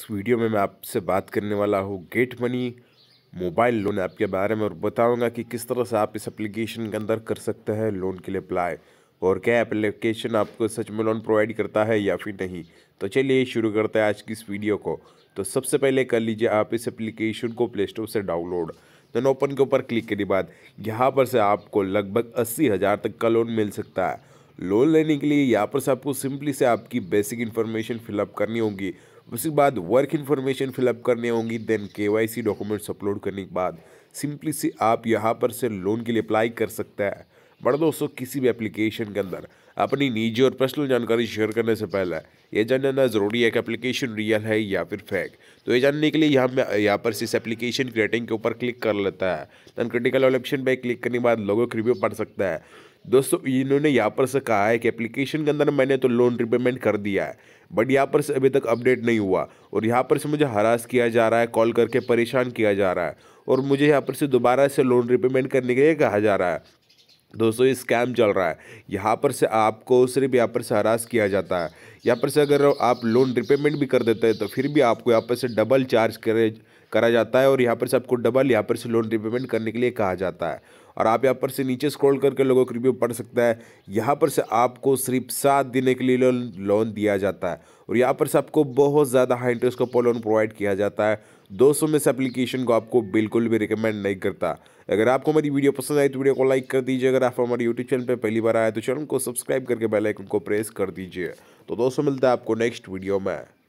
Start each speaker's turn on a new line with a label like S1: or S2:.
S1: इस वीडियो में मैं आपसे बात करने वाला हूँ get money mobile loan app के बारे में और बताऊंगा कि किस तरह से आप इस एप्लीकेशन के अंदर कर सकते हैं लोन के लिए अप्लाई और क्या एप्लीकेशन आपको सच में लोन प्रोवाइड करता है या फिर नहीं तो चलिए शुरू करते हैं आज की इस वीडियो को तो सबसे पहले कर लीजिए आप इस एप्लीकेशन को प्ले स्टोर से डाउनलोड दैन ओपन के ऊपर क्लिक करने बाद यहाँ पर से आपको लगभग अस्सी हज़ार तक का लोन मिल सकता है लोन लेने के लिए यहाँ पर से आपको सिंपली से आपकी बेसिक इन्फॉर्मेशन फिलअप करनी होगी उसके बाद वर्क इन्फॉर्मेशन फिलअप करनी होगी देन के डॉक्यूमेंट्स अपलोड करने के बाद सिंपली से आप यहाँ पर से लोन के लिए अप्लाई कर सकते हैं बड़ा दोस्तों किसी भी एप्लीकेशन के अंदर अपनी निजी और पर्सनल जानकारी शेयर करने से पहले यह जान ज़रूरी है कि एप्लीकेशन रियल है या फिर फेक तो ये जानने के लिए यहाँ में यहाँ पर इस एप्लीकेशन की रेटिंग के ऊपर क्लिक कर लेता है दैन क्रिटिकल ऑप्शन पर क्लिक करने के बाद लोगों के रिव्यू पढ़ सकता है दोस्तों इन्होंने यहाँ पर से कहा है कि एप्लीकेशन के अंदर मैंने तो लोन रिपेमेंट कर दिया है बट यहाँ पर से अभी तक अपडेट नहीं हुआ और यहाँ पर से मुझे हरास किया जा रहा है कॉल करके परेशान किया जा रहा है और मुझे यहाँ पर से दोबारा से लोन रिपेमेंट करने के लिए कहा जा रहा है दोस्तों ये स्कैम चल रहा है यहाँ पर से आपको सिर्फ यहाँ पर से हरास किया जाता है यहाँ पर से अगर आप लोन रिपेमेंट भी कर देते हैं तो फिर भी आपको यहाँ पर से डबल चार्ज करें करा जाता है और यहाँ पर से आपको डबल यहाँ पर से लोन रिपेमेंट करने के लिए कहा जाता है और आप यहाँ पर से नीचे स्क्रॉल करके लोगों के रिव्यू पढ़ सकता है यहाँ पर से आपको सिर्फ सात दिनों के लिए लोन लोन दिया जाता है और यहाँ पर से आपको बहुत ज़्यादा हाई इंटरेस्ट का लोन प्रोवाइड किया जाता है दोस्तों में से एप्लीकेशन को आपको बिल्कुल भी रिकमेंड नहीं करता अगर आपको हमारी वीडियो पसंद आई तो वीडियो को लाइक कर दीजिए अगर आप हमारे यूट्यूब चैनल पर पहली बार आए तो चैनल को सब्सक्राइब करके बेलाइकन को प्रेस कर दीजिए तो दोस्तों मिलता है आपको नेक्स्ट वीडियो में